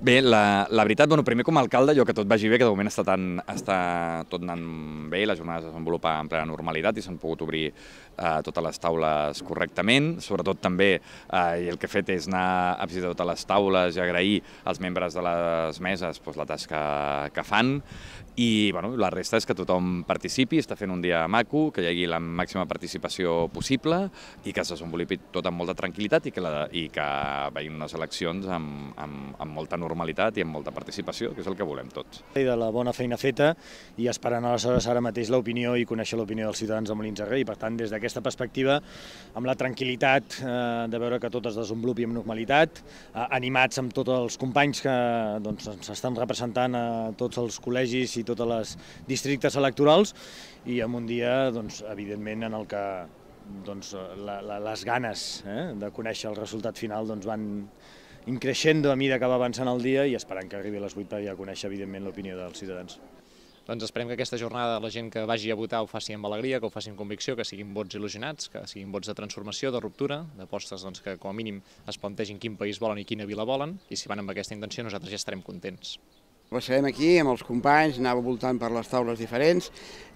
Bé, la, la veritat, bueno, primer com a alcalde, jo que tot vagi bé, que de moment està, tan, està tot anant bé, la jornada es desenvolupa en plena normalitat i s'han pogut obrir eh, totes les taules correctament, sobretot també, eh, i el que he fet és anar a visitar totes les taules i agrair als membres de les meses doncs, la tasca que fan, i bueno, la resta és que tothom participi, està fent un dia maco, que hi hagi la màxima participació possible i que es desenvolupi tot amb molta tranquil·litat i que, la, i que veïn unes eleccions amb, amb, amb molta normalitat normalitat i amb molta participació, que és el que volem tots. I de la bona feina feta i esperant aleshores ara mateix l'opinió i conèixer l'opinió dels ciutadans de Molins de Rei. Per tant, des d'aquesta perspectiva, amb la tranquil·litat eh, de veure que tot es desenvolupi amb normalitat, eh, animats amb tots els companys que doncs, ens estan representant a tots els col·legis i totes les districtes electorals i amb un dia, doncs, evidentment, en el que doncs, la, la, les ganes eh, de conèixer el resultat final doncs, van increixent a mida que va avançant el dia i esperant que arribi a les 8 per ja conèixer, evidentment, l'opinió dels ciutadans. Doncs esperem que aquesta jornada la gent que vagi a votar ho faci amb alegria, que ho faci amb convicció, que siguin vots il·lusionats, que siguin vots de transformació, de ruptura, d'apostes doncs, que com a mínim es plantegin quin país volen i quina vila volen, i si van amb aquesta intenció nosaltres ja estarem contents. Passarem aquí amb els companys, anava voltant per les taules diferents,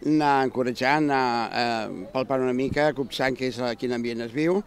anar encoratjant, anar eh, palpant una mica, copsant que és eh, quin ambient es viu,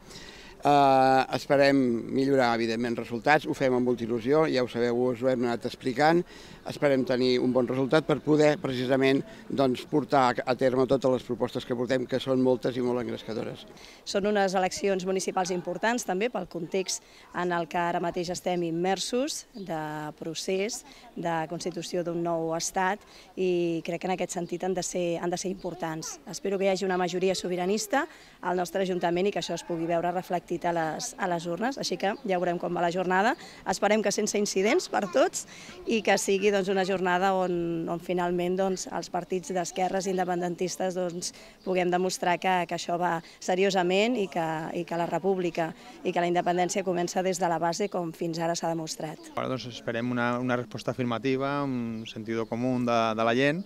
Eh, esperem millorar, evidentment, resultats, ho fem amb molta il·lusió, ja ho sabeu, us ho hem anat explicant, esperem tenir un bon resultat per poder, precisament, doncs, portar a terme totes les propostes que portem, que són moltes i molt engrescadores. Són unes eleccions municipals importants, també, pel context en el que ara mateix estem immersos, de procés, de constitució d'un nou estat, i crec que en aquest sentit han de ser, han de ser importants. Espero que hi hagi una majoria sobiranista al nostre Ajuntament i que això es pugui veure reflectit sortit a les, a les urnes, així que ja veurem com va la jornada. Esperem que sense incidents per tots i que sigui doncs, una jornada on, on finalment doncs, els partits d'esquerres independentistes doncs, puguem demostrar que, que això va seriosament i que, i que la república i que la independència comença des de la base com fins ara s'ha demostrat. Bueno, doncs esperem una, una resposta afirmativa, un sentit comú de, de la gent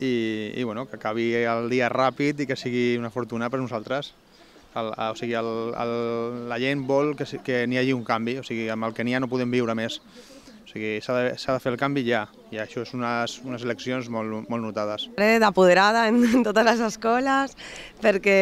i, i bueno, que acabi el dia ràpid i que sigui una fortuna per nosaltres. El, o sigui, el, el, la gent vol que, que n'hi hagi un canvi, o sigui, amb el que n'hi ha no podem viure més. O sigui, s'ha de, de fer el canvi ja, i això és unes, unes eleccions molt, molt notades. D'apoderada en, en totes les escoles, perquè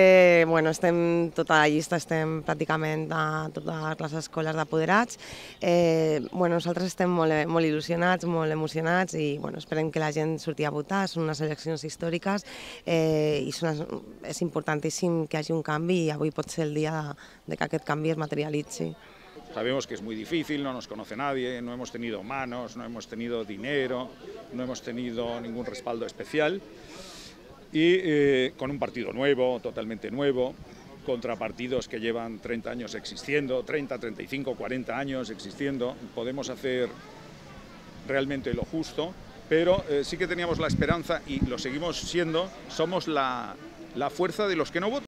bueno, estem, tota la llista estem pràcticament a totes les escoles d'apoderats. Eh, bueno, nosaltres estem molt, molt il·lusionats, molt emocionats i bueno, esperem que la gent surti a votar. Són unes eleccions històriques eh, i són, és importantíssim que hi hagi un canvi i avui pot ser el dia de, de que aquest canvi es materialitzi. Sabemos que es muy difícil, no nos conoce nadie, no hemos tenido manos, no hemos tenido dinero, no hemos tenido ningún respaldo especial. Y eh, con un partido nuevo, totalmente nuevo, contra partidos que llevan 30 años existiendo, 30, 35, 40 años existiendo, podemos hacer realmente lo justo, pero eh, sí que teníamos la esperanza y lo seguimos siendo, somos la fuerza de los que no votan.